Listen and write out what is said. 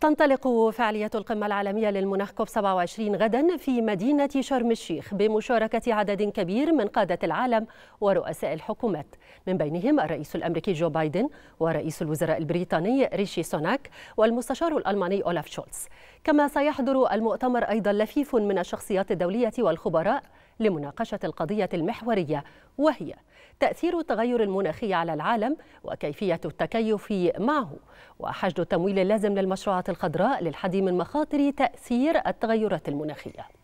تنطلق فعالية القمة العالمية للمناخ كوب 27 غدا في مدينة شرم الشيخ بمشاركة عدد كبير من قادة العالم ورؤساء الحكومات من بينهم الرئيس الأمريكي جو بايدن ورئيس الوزراء البريطاني ريشي سوناك والمستشار الألماني أولاف شولتز كما سيحضر المؤتمر أيضا لفيف من الشخصيات الدولية والخبراء لمناقشة القضية المحورية وهي تأثير التغير المناخي على العالم وكيفية التكيف معه وحشد التمويل اللازم للمشروعات الخضراء للحد من مخاطر تأثير التغيرات المناخية